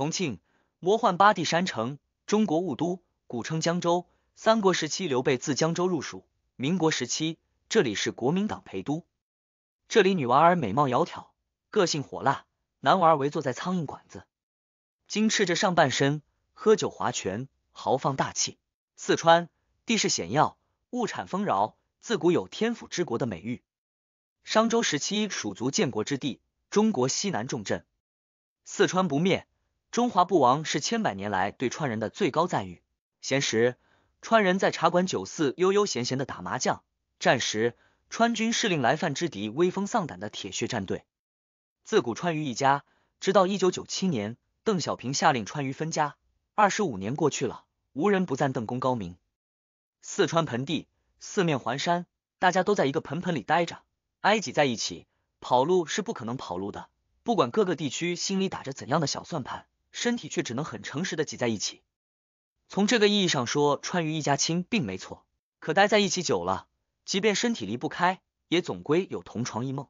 重庆，魔幻巴地山城，中国雾都，古称江州。三国时期，刘备自江州入蜀。民国时期，这里是国民党陪都。这里女娃儿美貌窈窕，个性火辣，男娃儿围坐在苍蝇馆子，金赤着上半身，喝酒划拳，豪放大气。四川地势险要，物产丰饶，自古有天府之国的美誉。商周时期，蜀族建国之地，中国西南重镇。四川不灭。中华不亡是千百年来对川人的最高赞誉。闲时，川人在茶馆、酒肆悠悠闲闲的打麻将；战时，川军是令来犯之敌威风丧胆的铁血战队。自古川渝一家，直到一九九七年，邓小平下令川渝分家。二十五年过去了，无人不赞邓公高明。四川盆地四面环山，大家都在一个盆盆里待着，挨挤在一起，跑路是不可能跑路的。不管各个地区心里打着怎样的小算盘。身体却只能很诚实的挤在一起。从这个意义上说，川渝一家亲并没错。可待在一起久了，即便身体离不开，也总归有同床异梦。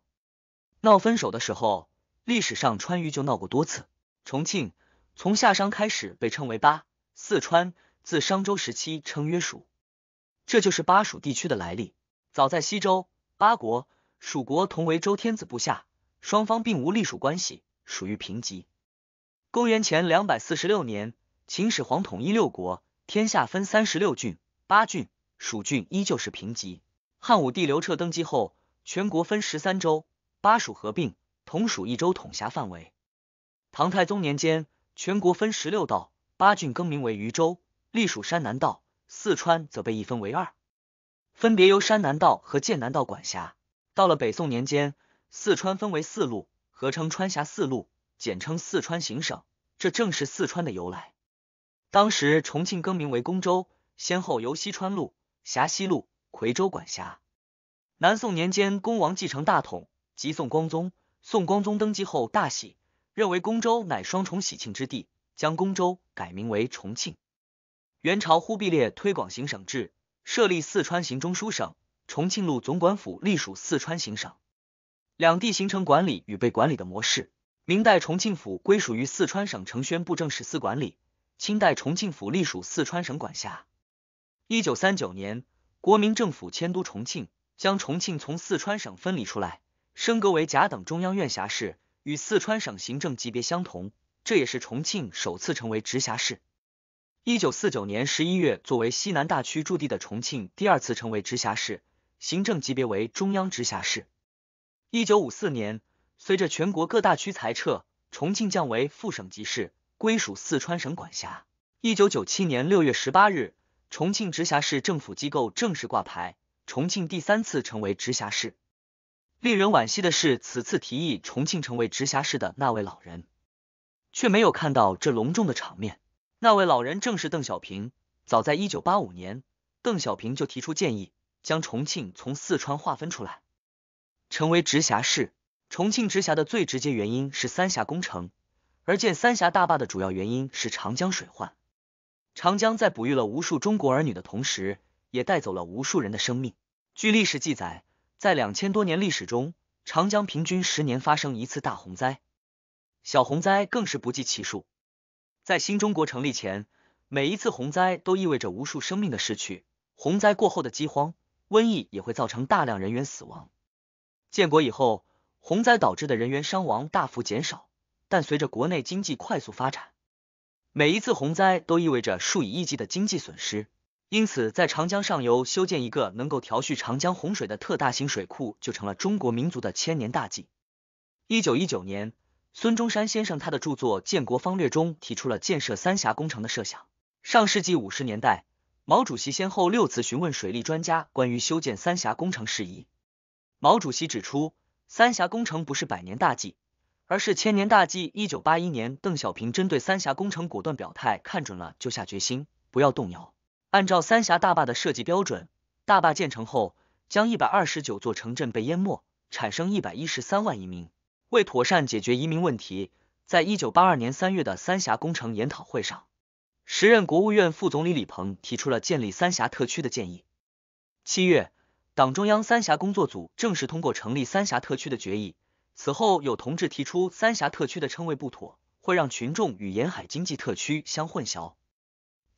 闹分手的时候，历史上川渝就闹过多次。重庆从夏商开始被称为巴，四川自商周时期称曰蜀，这就是巴蜀地区的来历。早在西周，巴国、蜀国同为周天子部下，双方并无隶属关系，属于平级。公元前两百四十六年，秦始皇统一六国，天下分三十六郡，八郡、蜀郡依旧是贫瘠。汉武帝刘彻登基后，全国分十三州，巴蜀合并，同属一州统辖范围。唐太宗年间，全国分十六道，八郡更名为渝州，隶属山南道。四川则被一分为二，分别由山南道和剑南道管辖。到了北宋年间，四川分为四路，合称川峡四路。简称四川行省，这正是四川的由来。当时重庆更名为公州，先后由西川路、峡西路、夔州管辖。南宋年间，恭王继承大统，即宋光宗。宋光宗登基后大喜，认为公州乃双重喜庆之地，将公州改名为重庆。元朝忽必烈推广行省制，设立四川行中书省，重庆路总管府隶属四川行省，两地形成管理与被管理的模式。明代重庆府归属于四川省承宣布政使司管理，清代重庆府隶属四川省管辖。一九三九年，国民政府迁都重庆，将重庆从四川省分离出来，升格为甲等中央院辖市，与四川省行政级别相同。这也是重庆首次成为直辖市。一九四九年十一月，作为西南大区驻地的重庆第二次成为直辖市，行政级别为中央直辖市。一九五四年。随着全国各大区裁撤，重庆降为副省级市，归属四川省管辖。一九九七年六月十八日，重庆直辖市政府机构正式挂牌，重庆第三次成为直辖市。令人惋惜的是，此次提议重庆成为直辖市的那位老人，却没有看到这隆重的场面。那位老人正是邓小平。早在一九八五年，邓小平就提出建议，将重庆从四川划分出来，成为直辖市。重庆直辖的最直接原因是三峡工程，而建三峡大坝的主要原因是长江水患。长江在哺育了无数中国儿女的同时，也带走了无数人的生命。据历史记载，在两千多年历史中，长江平均十年发生一次大洪灾，小洪灾更是不计其数。在新中国成立前，每一次洪灾都意味着无数生命的逝去。洪灾过后的饥荒、瘟疫也会造成大量人员死亡。建国以后。洪灾导致的人员伤亡大幅减少，但随着国内经济快速发展，每一次洪灾都意味着数以亿计的经济损失。因此，在长江上游修建一个能够调蓄长江洪水的特大型水库，就成了中国民族的千年大计。一九一九年，孙中山先生他的著作《建国方略》中提出了建设三峡工程的设想。上世纪五十年代，毛主席先后六次询问水利专家关于修建三峡工程事宜。毛主席指出。三峡工程不是百年大计，而是千年大计。一九八一年，邓小平针对三峡工程果断表态：看准了就下决心，不要动摇。按照三峡大坝的设计标准，大坝建成后将一百二十九座城镇被淹没，产生一百一十三万移民。为妥善解决移民问题，在一九八二年三月的三峡工程研讨会上，时任国务院副总理李鹏提出了建立三峡特区的建议。七月。党中央三峡工作组正式通过成立三峡特区的决议。此后，有同志提出三峡特区的称谓不妥，会让群众与沿海经济特区相混淆。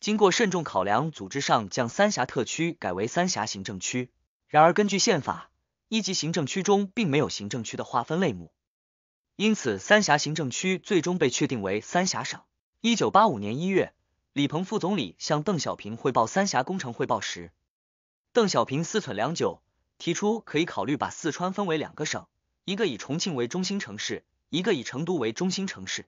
经过慎重考量，组织上将三峡特区改为三峡行政区。然而，根据宪法，一级行政区中并没有行政区的划分类目，因此三峡行政区最终被确定为三峡省。一九八五年一月，李鹏副总理向邓小平汇报三峡工程汇报时。邓小平思忖良久，提出可以考虑把四川分为两个省，一个以重庆为中心城市，一个以成都为中心城市。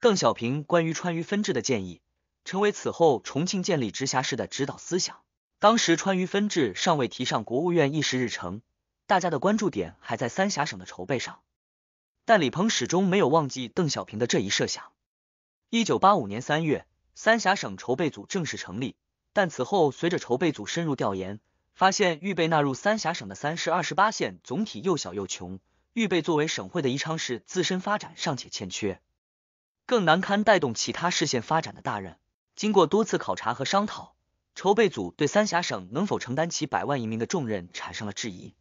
邓小平关于川渝分治的建议，成为此后重庆建立直辖市的指导思想。当时川渝分治尚未提上国务院议事日程，大家的关注点还在三峡省的筹备上。但李鹏始终没有忘记邓小平的这一设想。一九八五年三月，三峡省筹备组正式成立。但此后，随着筹备组深入调研，发现预备纳入三峡省的三市二十八县总体又小又穷，预备作为省会的宜昌市自身发展尚且欠缺，更难堪带动其他市县发展的大任。经过多次考察和商讨，筹备组对三峡省能否承担起百万移民的重任产生了质疑。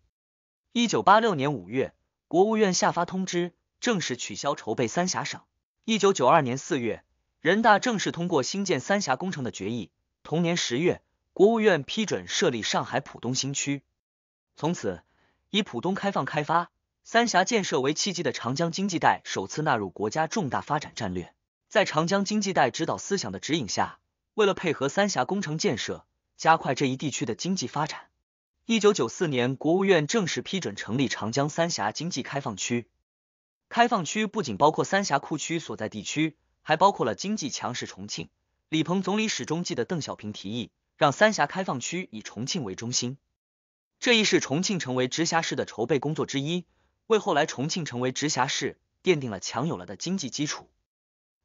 一九八六年五月，国务院下发通知，正式取消筹备三峡省。一九九二年四月，人大正式通过兴建三峡工程的决议。同年十月，国务院批准设立上海浦东新区。从此，以浦东开放开发、三峡建设为契机的长江经济带首次纳入国家重大发展战略。在长江经济带指导思想的指引下，为了配合三峡工程建设，加快这一地区的经济发展，一九九四年，国务院正式批准成立长江三峡经济开放区。开放区不仅包括三峡库区所在地区，还包括了经济强势重庆。李鹏总理始终记得邓小平提议，让三峡开放区以重庆为中心，这一是重庆成为直辖市的筹备工作之一，为后来重庆成为直辖市奠定了强有了的经济基础。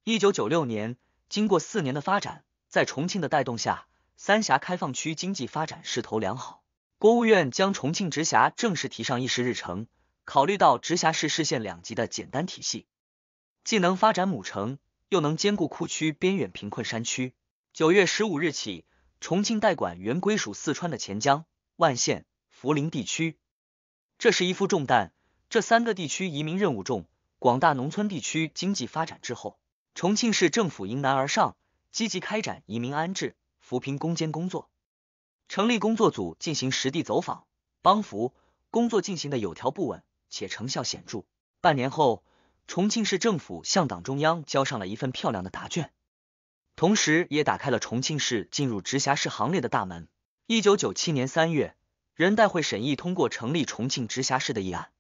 一九九六年，经过四年的发展，在重庆的带动下，三峡开放区经济发展势头良好。国务院将重庆直辖正式提上议事日程，考虑到直辖市市县两级的简单体系，既能发展母城。又能兼顾库区边远贫困山区。九月十五日起，重庆代管原归属四川的黔江、万县、涪陵地区，这是一副重担。这三个地区移民任务重，广大农村地区经济发展滞后。重庆市政府迎难而上，积极开展移民安置、扶贫攻坚工作，成立工作组进行实地走访帮扶，工作进行的有条不紊，且成效显著。半年后。重庆市政府向党中央交上了一份漂亮的答卷，同时也打开了重庆市进入直辖市行列的大门。一九九七年三月，人代会审议通过成立重庆直辖市的议案。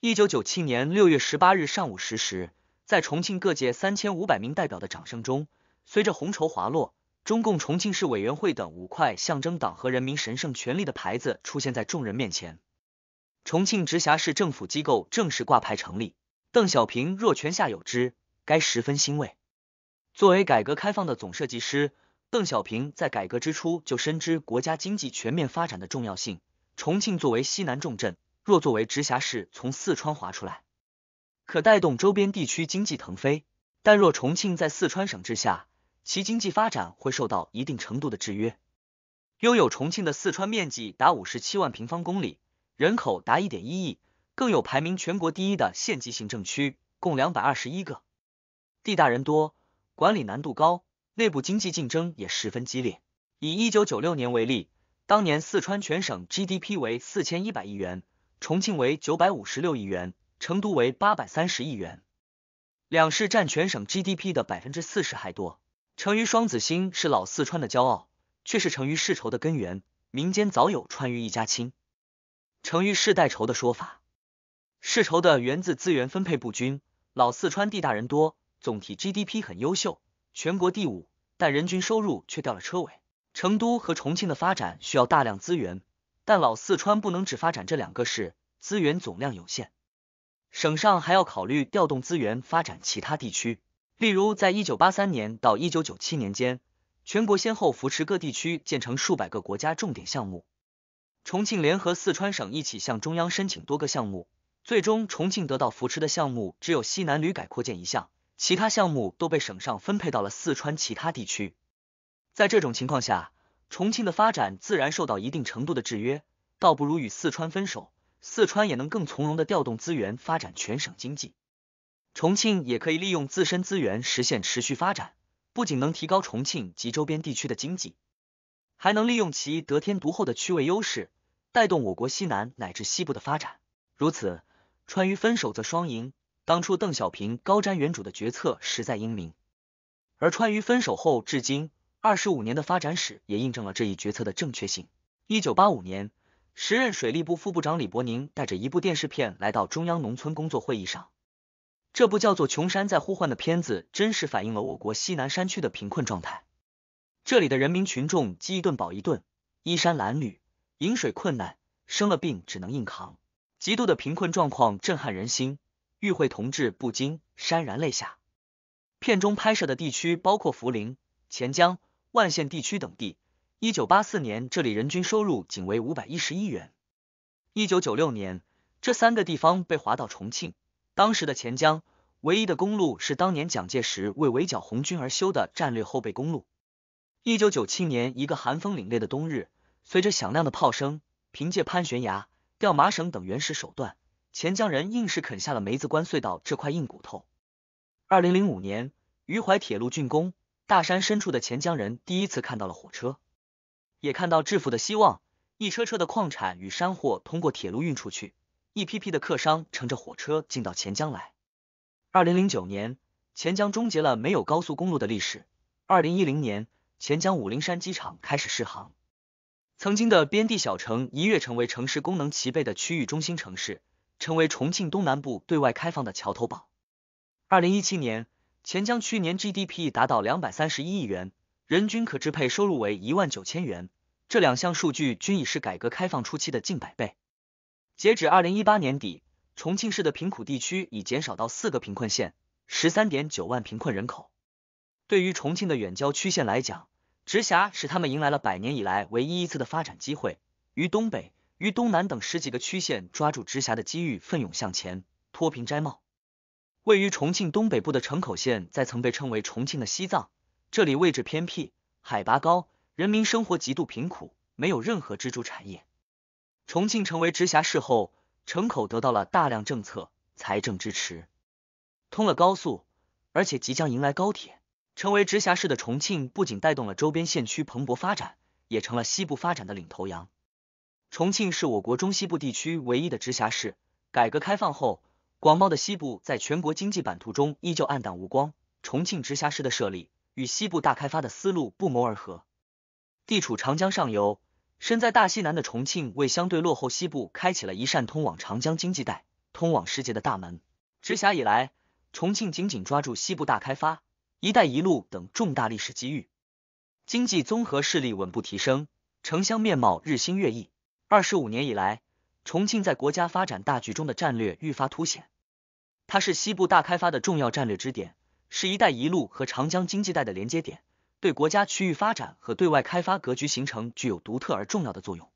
一九九七年六月十八日上午十时，在重庆各界三千五百名代表的掌声中，随着红绸滑落，中共重庆市委员会等五块象征党和人民神圣权力的牌子出现在众人面前，重庆直辖市政府机构正式挂牌成立。邓小平若泉下有知，该十分欣慰。作为改革开放的总设计师，邓小平在改革之初就深知国家经济全面发展的重要性。重庆作为西南重镇，若作为直辖市从四川划出来，可带动周边地区经济腾飞；但若重庆在四川省之下，其经济发展会受到一定程度的制约。拥有重庆的四川面积达五十七万平方公里，人口达一点一亿。更有排名全国第一的县级行政区，共两百二十一个，地大人多，管理难度高，内部经济竞争也十分激烈。以一九九六年为例，当年四川全省 GDP 为四千一百亿元，重庆为九百五十六亿元，成都为八百三十亿元，两市占全省 GDP 的百分之四十还多。成渝双子星是老四川的骄傲，却是成渝世仇的根源。民间早有“川渝一家亲，成渝世代仇”的说法。世仇的源自资源分配不均。老四川地大人多，总体 GDP 很优秀，全国第五，但人均收入却掉了车尾。成都和重庆的发展需要大量资源，但老四川不能只发展这两个市，资源总量有限，省上还要考虑调动资源发展其他地区。例如，在一九八三年到一九九七年间，全国先后扶持各地区建成数百个国家重点项目。重庆联合四川省一起向中央申请多个项目。最终，重庆得到扶持的项目只有西南旅改扩建一项，其他项目都被省上分配到了四川其他地区。在这种情况下，重庆的发展自然受到一定程度的制约，倒不如与四川分手，四川也能更从容地调动资源发展全省经济，重庆也可以利用自身资源实现持续发展，不仅能提高重庆及周边地区的经济，还能利用其得天独厚的区位优势，带动我国西南乃至西部的发展。如此。川渝分手则双赢。当初邓小平高瞻远瞩的决策实在英明，而川渝分手后至今二十五年的发展史也印证了这一决策的正确性。一九八五年，时任水利部副部长李伯宁带着一部电视片来到中央农村工作会议上，这部叫做《穷山在呼唤》的片子，真实反映了我国西南山区的贫困状态。这里的人民群众饥一顿饱一顿，衣衫褴褛，饮水困难，生了病只能硬扛。极度的贫困状况震撼人心，与会同志不禁潸然泪下。片中拍摄的地区包括涪陵、黔江、万县地区等地。一九八四年，这里人均收入仅为五百一十一元。一九九六年，这三个地方被划到重庆。当时的黔江唯一的公路是当年蒋介石为围剿红军而修的战略后备公路。一九九七年，一个寒风凛冽的冬日，随着响亮的炮声，凭借攀悬崖。吊麻绳等原始手段，钱江人硬是啃下了梅子关隧道这块硬骨头。二零零五年，渝怀铁路竣工，大山深处的钱江人第一次看到了火车，也看到致富的希望。一车车的矿产与山货通过铁路运出去，一批批的客商乘着火车进到钱江来。二零零九年，钱江终结了没有高速公路的历史。二零一零年，钱江武陵山机场开始试航。曾经的边地小城一跃成为城市功能齐备的区域中心城市，成为重庆东南部对外开放的桥头堡。二零一七年，黔江区年 GDP 达到两百三十一亿元，人均可支配收入为一万九千元，这两项数据均已是改革开放初期的近百倍。截止二零一八年底，重庆市的贫苦地区已减少到四个贫困县，十三点九万贫困人口。对于重庆的远郊区县来讲，直辖使他们迎来了百年以来唯一一次的发展机会。于东北、于东南等十几个区县抓住直辖的机遇，奋勇向前，脱贫摘帽。位于重庆东北部的城口县，在曾被称为重庆的西藏，这里位置偏僻，海拔高，人民生活极度贫苦，没有任何支柱产业。重庆成为直辖市后，城口得到了大量政策、财政支持，通了高速，而且即将迎来高铁。成为直辖市的重庆，不仅带动了周边县区蓬勃发展，也成了西部发展的领头羊。重庆是我国中西部地区唯一的直辖市。改革开放后，广袤的西部在全国经济版图中依旧暗淡无光。重庆直辖市的设立，与西部大开发的思路不谋而合。地处长江上游，身在大西南的重庆，为相对落后西部开启了一扇通往长江经济带、通往世界的大门。直辖以来，重庆紧紧抓住西部大开发。“一带一路”等重大历史机遇，经济综合实力稳步提升，城乡面貌日新月异。二十五年以来，重庆在国家发展大局中的战略愈发凸显，它是西部大开发的重要战略支点，是一带一路和长江经济带的连接点，对国家区域发展和对外开放格局形成具有独特而重要的作用。